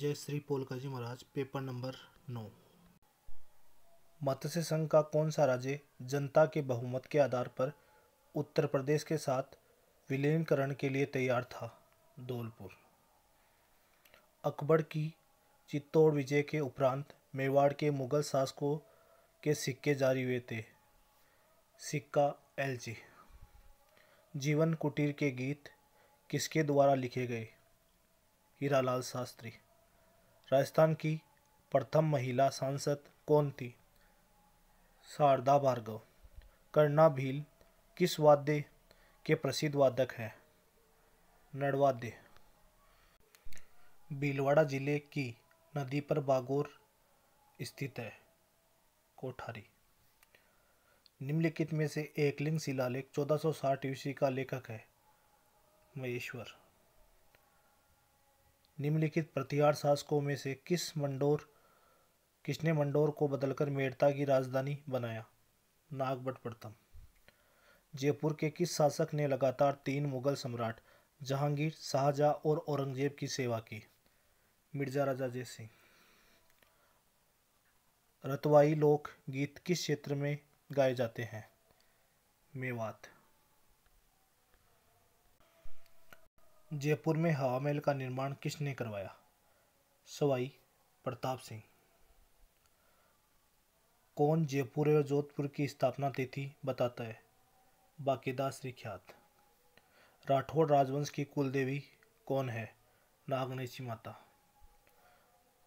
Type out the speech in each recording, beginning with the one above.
जय श्री पोलका जी महाराज paper number नौ मत्स्य संघ का कौन सा राज्य जनता के बहुमत के आधार पर उत्तर प्रदेश के साथ विलीनकरण के लिए तैयार था धौलपुर अकबर की चित्तौड़ विजय के उपरांत मेवाड़ के मुगल शासकों के सिक्के जारी हुए थे सिक्का एलजी जीवन कुटीर के गीत किसके द्वारा लिखे गए हीरालाल शास्त्री राजस्थान की प्रथम महिला सांसद कौन थी शारदा भार्गव करना भील किस वाद्य के प्रसिद्ध वादक हैं नड़वाद्य भीलवाड़ा जिले की नदी पर बागोर स्थित है कोठारी निम्नलिखित में से एक लिंग शिलालेख 1460 ईस्वी का लेखक है महेश्वर निम्नलिखित प्रतिहार शासकों में से किस मंडोर किसने मंडोर को बदलकर मेड़ता की राजधानी बनाया प्रथम जयपुर के किस शासक ने लगातार तीन मुगल सम्राट जहांगीर शाहजहाँ और औरंगजेब की सेवा की मिर्जा राजा जय सिंह रतवाई लोक गीत किस क्षेत्र में गाए जाते हैं मेवात जयपुर में हवा महल का निर्माण किसने करवाया सवाई प्रताप सिंह कौन जयपुर और जोधपुर की स्थापना तिथि बताता है बाकीदास रिख्यात राठौर राजवंश की कुलदेवी कौन है नागनेची माता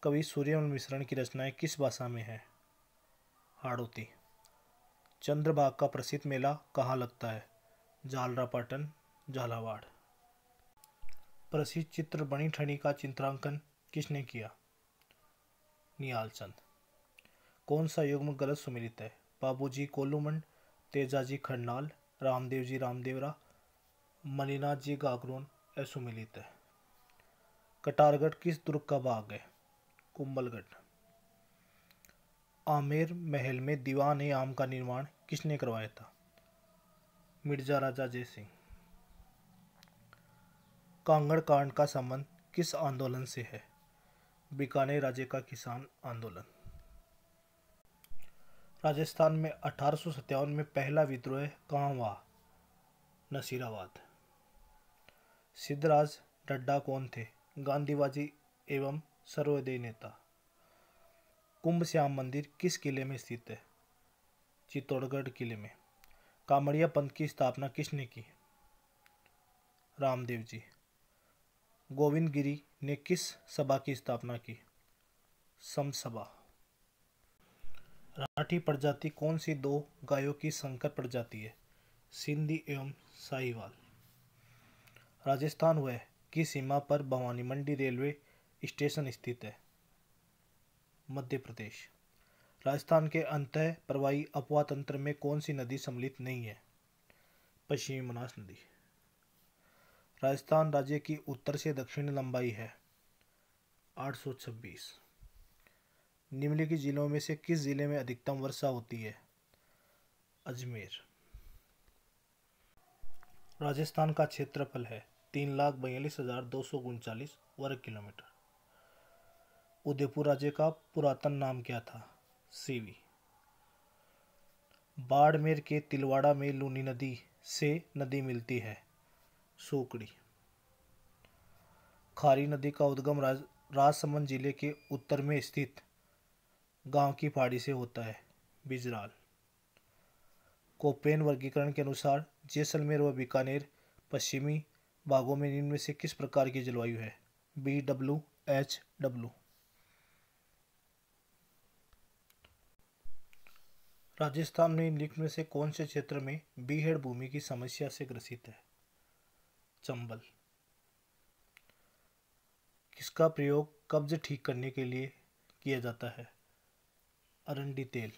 कवि सूर्य मिश्रण की रचनाएं किस भाषा में है हाड़ोती चंद्रभाग का प्रसिद्ध मेला कहाँ लगता है जालरापाटन झालावाड़ प्रसिद्ध चित्र बनी ठनी का चित्रांकन किसने किया नियाल चंद कौन सा युग्म गलत सुमिलित है बाबूजी कोलुमंड तेजाजी खरनाल रामदेव जी रामदेवरा मलिनाथ जी गागरोन असुमिलित है कटारगढ़ किस दुर्ग का भाग है कुंबलगढ़ आमेर महल में दीवान ए आम का निर्माण किसने करवाया था मिर्जा राजा जय सिंह कांगड़ कांड का संबंध किस आंदोलन से है बीकानेर राज्य का किसान आंदोलन राजस्थान में अठारह में पहला विद्रोह कहाँ हुआ नसीराबाद सिद्धराज डड्डा कौन थे गांधीवादी एवं सर्वोदय नेता कुंभ श्याम मंदिर किस किले में स्थित है चित्तौड़गढ़ किले में कामड़िया पंथ की स्थापना किसने की रामदेव जी गोविंद गिरी ने किस सभा की स्थापना की समसभा राठी प्रजाति कौन सी दो गायों की संकर प्रजाति है सिंधी एवं साहिवाल राजस्थान वह की सीमा पर भवानी मंडी रेलवे स्टेशन स्थित है मध्य प्रदेश राजस्थान के अंत प्रवाही अपवा तंत्र में कौन सी नदी सम्मिलित नहीं है पश्चिमी मनास नदी राजस्थान राज्य की उत्तर से दक्षिण लंबाई है 826 निम्नलिखित जिलों में से किस जिले में अधिकतम वर्षा होती है अजमेर राजस्थान का क्षेत्रफल है तीन लाख बयालीस हज़ार दो सौ उनचालीस वर्ग किलोमीटर उदयपुर राज्य का पुरातन नाम क्या था सीवी बाड़मेर के तिलवाड़ा में लूनी नदी से नदी मिलती है सूकड़ी खारी नदी का उद्गम राज राजसमंद जिले के उत्तर में स्थित गांव की पहाड़ी से होता है बिजराल कोपेन वर्गीकरण के अनुसार जैसलमेर व बीकानेर पश्चिमी भागों में निम्न से किस प्रकार की जलवायु है B W H W Rajasthan में निम्न में से कौन से क्षेत्र में बीहेड भूमि की समस्या से ग्रसित है चंबल किसका प्रयोग कब्ज ठीक करने के लिए किया जाता है अरंडी तेल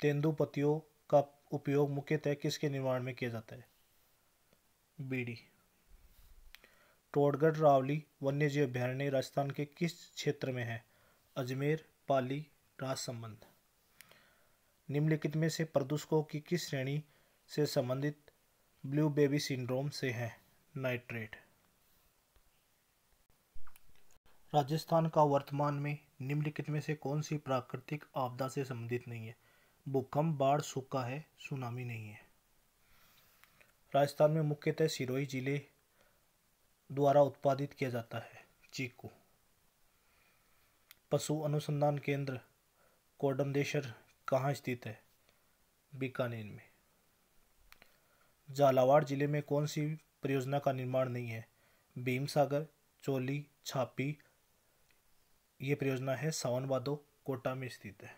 तेंदु पत्तियों का उपयोग मुख्यतः किसके निर्माण में किया जाता है बीड़ी टोडगढ़ रावली वन्य जीव अभ्यारण्य राजस्थान के किस क्षेत्र में है अजमेर पाली राजसंबंध निम्नलिखित में से प्रदूषकों की किस श्रेणी से संबंधित ब्लू बेबी सिंड्रोम से है नाइट्रेट राजस्थान का वर्तमान में निम्नलिखित में से कौन सी प्राकृतिक आपदा से संबंधित नहीं है भूकंप बाढ़ सूखा है सुनामी नहीं है राजस्थान में मुख्यतः सिरोही जिले द्वारा उत्पादित किया जाता है चीकू पशु अनुसंधान केंद्र कोडमदेशर कहाँ स्थित है बीकानेर में झालावाड़ जिले में कौन सी परियोजना का निर्माण नहीं है भीम सागर चोली छापी ये परियोजना है सावन वादो कोटा में स्थित है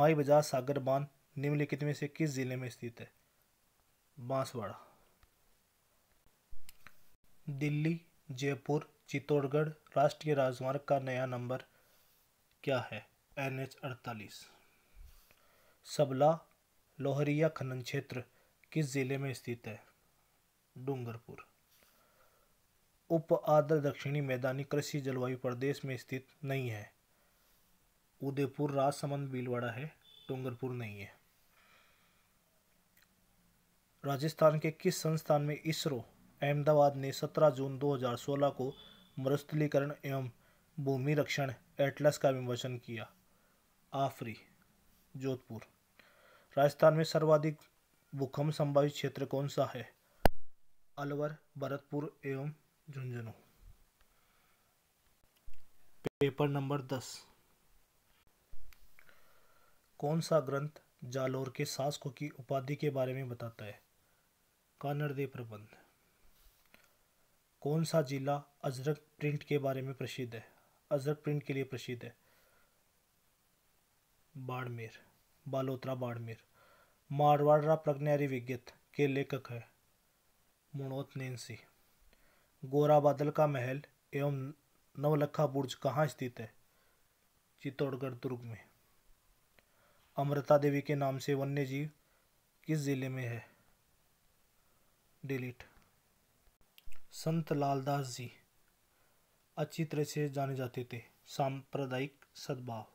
माई बाजार सागर बांध निम्नलिखित में से किस जिले में स्थित है बांसवाड़ा दिल्ली जयपुर चित्तौड़गढ़ राष्ट्रीय राजमार्ग का नया नंबर क्या है एन एच अड़तालीस सबला लोहरिया खनन क्षेत्र किस जिले में स्थित है डूंगरपुर उप आर्द्र दक्षिणी मैदानी कृषि जलवायु प्रदेश में स्थित नहीं है उदयपुर राजसमंद बीलवाड़ा है डूंगरपुर नहीं है राजस्थान के किस संस्थान में इसरो अहमदाबाद ने 17 जून 2016 को मरुस्थलीकरण एवं भूमि रक्षण एटलस का विमोचन किया आफरी जोधपुर राजस्थान में सर्वाधिक भूकंप संभावित क्षेत्र कौन सा है अलवर भरतपुर एवं झुंझुनू पेपर नंबर दस कौन सा ग्रंथ जालोर के शासकों की उपाधि के बारे में बताता है कानड़दे प्रबंध कौन सा जिला अजरक प्रिंट के बारे में प्रसिद्ध है अजरक प्रिंट के लिए प्रसिद्ध है बाड़मेर बालोतरा बाड़मेर मारवाड़ा प्रज्ञारी विज्ञत के लेखक है मुणोत्नेंसी गोरा बादल का महल एवं नवलखा बुर्ज कहाँ स्थित है चित्तौड़गढ़ दुर्ग में अमृता देवी के नाम से वन्य जीव किस जिले में है डिलीट संत लालदास जी अच्छी तरह से जाने जाते थे सांप्रदायिक सद्भाव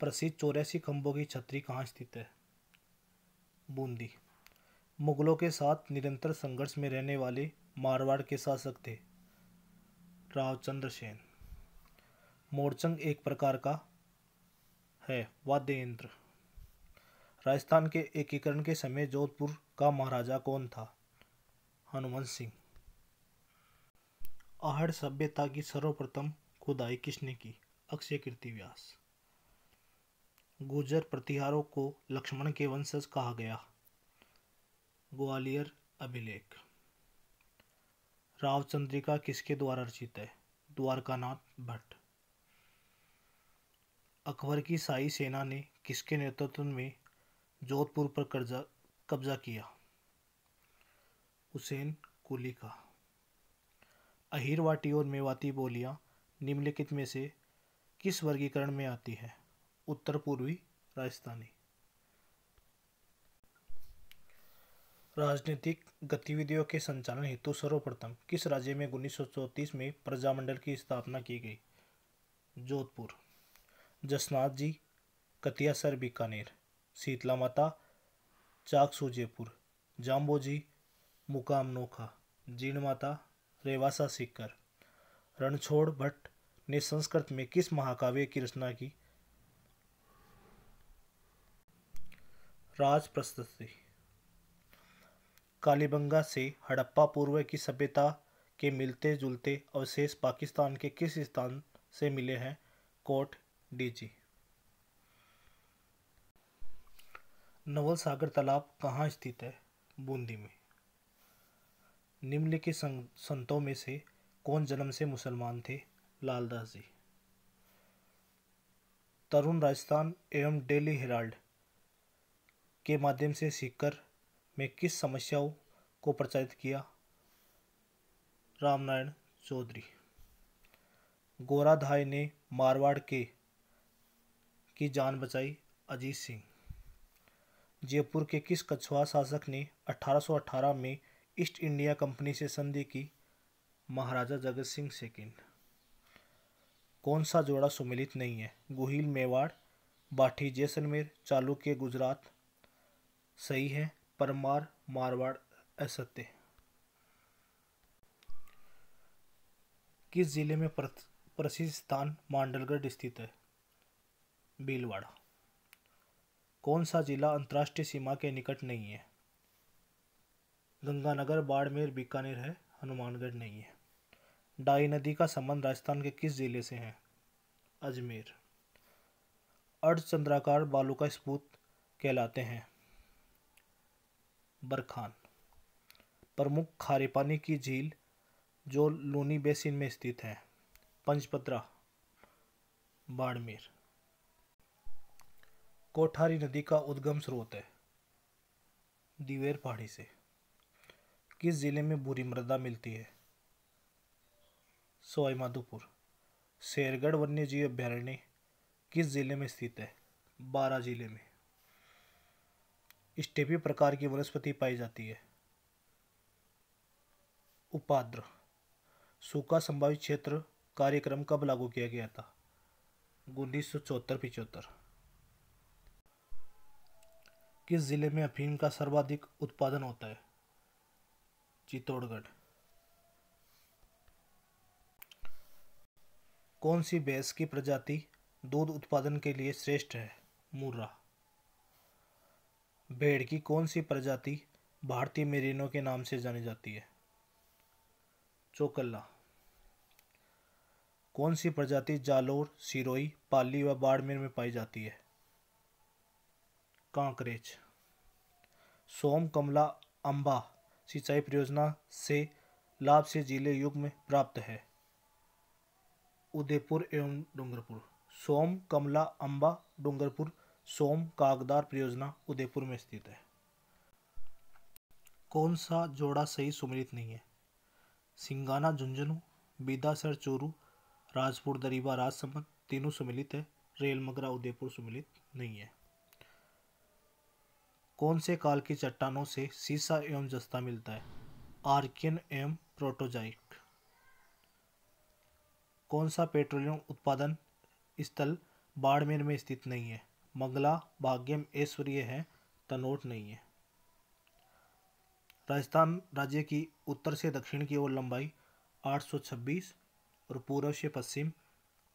प्रसिद्ध चौरासी खंभों की छतरी कहाँ स्थित है बूंदी मुगलों के साथ निरंतर संघर्ष में रहने वाले मारवाड़ के शासक थे रावचंद्र सेन मोरचंग एक प्रकार का है वाद्य यंत्र राजस्थान के एकीकरण के समय जोधपुर का महाराजा कौन था हनुमंत सिंह आहड़ सभ्यता की सर्वप्रथम खुदाई किसने की अक्षय कीर्ति व्यास गुजर प्रतिहारों को लक्ष्मण के वंशज कहा गया ग्वालियर अभिलेख रावचंद्रिका किसके द्वारा रचित है द्वारकानाथ भट्ट अकबर की शाही सेना ने किसके नेतृत्व में जोधपुर पर कर्जा कब्जा किया हुसैन कुली का अहिरवाटी और मेवाती बोलियां निम्नलिखित में से किस वर्गीकरण में आती है उत्तर पूर्वी राजस्थानी राजनीतिक गतिविधियों के संचालन हेतु सर्वप्रथम किस राज्य में उन्नीस में प्रजामंडल की स्थापना की गई जोधपुर जसनाथ जी कतियासर बीकानेर शीतला माता चाकसू जयपुर जाम्बो जी मुकाम नोखा जीण माता रेवासा सिक्कर रणछोड़ भट्ट ने संस्कृत में किस महाकाव्य की रचना की राजप्रशस्ति कालीबंगा से हड़प्पा पूर्व की सभ्यता के मिलते जुलते अवशेष पाकिस्तान के किस स्थान से मिले हैं कोट डीजी नवल सागर तालाब कहाँ स्थित है बूंदी में निम्नलिखित संतों में से कौन जन्म से मुसलमान थे लालदास जी तरुण राजस्थान एवं डेली हेराल्ड के माध्यम से सीकर में किस समस्याओं को प्रचारित किया रामनारायण चौधरी गोराधाई ने मारवाड़ के की जान बचाई अजीत सिंह जयपुर के किस कछुआ शासक ने 1818 में ईस्ट इंडिया कंपनी से संधि की महाराजा जगत सिंह सेकेंड कौन सा जोड़ा सुमिलित नहीं है गुहिल मेवाड़ बाठी जैसलमेर चालू के गुजरात सही है परमार मारवाड़ असत्य किस जिले में प्रसिद्ध स्थान मांडलगढ़ स्थित है बीलवाड़ा कौन सा जिला अंतर्राष्ट्रीय सीमा के निकट नहीं है गंगानगर बाड़मेर बीकानेर है हनुमानगढ़ नहीं है डाई नदी का संबंध राजस्थान के किस जिले से है अजमेर अर्धचंद्राकार बालू का स्पूत कहलाते हैं बरखान प्रमुख खारे पानी की झील जो लूनी बेसिन में स्थित है पंचपत्रा बाड़मेर कोठारी नदी का उद्गम स्रोत है दिवेर पहाड़ी से किस ज़िले में बुरी मृदा मिलती है सवाईमाधोपुर शेरगढ़ वन्य जीव अभ्यारण्य किस ज़िले में स्थित है बारह ज़िले में स्टेपी प्रकार की वनस्पति पाई जाती है उपाद्र सूखा संभावित क्षेत्र कार्यक्रम कब लागू किया गया था उन्नीस सौ चौहत्तर पिचहत्तर किस जिले में अफीम का सर्वाधिक उत्पादन होता है चित्तौड़गढ़ कौन सी भैंस की प्रजाति दूध उत्पादन के लिए श्रेष्ठ है मुर्रा भेड़ की कौन सी प्रजाति भारतीय मेरिनो के नाम से जानी जाती है चोकल्ला कौन सी प्रजाति जालोर सिरोई पाली व बाड़मेर में पाई जाती है कांकरेज सोम कमला अंबा सिंचाई परियोजना से लाभ से जिले युग में प्राप्त है उदयपुर एवं डूंगरपुर सोम कमला अम्बा डूंगरपुर सोम कागदार परियोजना उदयपुर में स्थित है कौन सा जोड़ा सही सुमिलित नहीं है सिंगाना झुंझुनू बीदासर चोरू राजपुर दरीबा राजसमंद तीनों सुमिलित है रेल मगरा उदयपुर सुमिलित नहीं है कौन से काल की चट्टानों से सीसा एवं जस्ता मिलता है आर्कियन एवं प्रोटोजाइक कौन सा पेट्रोलियम उत्पादन स्थल बाड़मेर में स्थित नहीं है मंगला भाग्यम ऐश्वर्य है तनोट नहीं है राजस्थान राज्य की उत्तर से दक्षिण की ओर लंबाई 826 और पूर्व से पश्चिम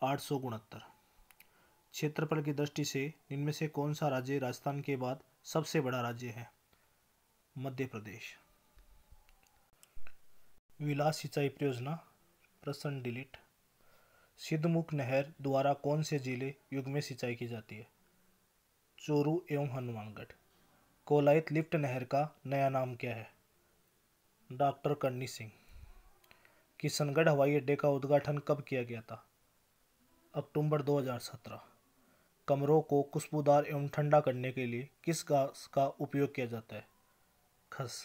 आठ सौ क्षेत्रफल की दृष्टि से इनमें से कौन सा राज्य राजस्थान के बाद सबसे बड़ा राज्य है मध्य प्रदेश विलास सिंचाई परियोजना प्रसन्न डिलीट सिद्धमुख नहर द्वारा कौन से जिले युग में सिंचाई की जाती है चोरू एवं हनुमानगढ़ कोलायत लिफ्ट नहर का नया नाम क्या है डॉक्टर करनी सिंह किशनगढ़ हवाई अड्डे का उद्घाटन कब किया गया था अक्टूबर 2017 कमरों को खुशबूदार एवं ठंडा करने के लिए किस गैस का उपयोग किया जाता है खस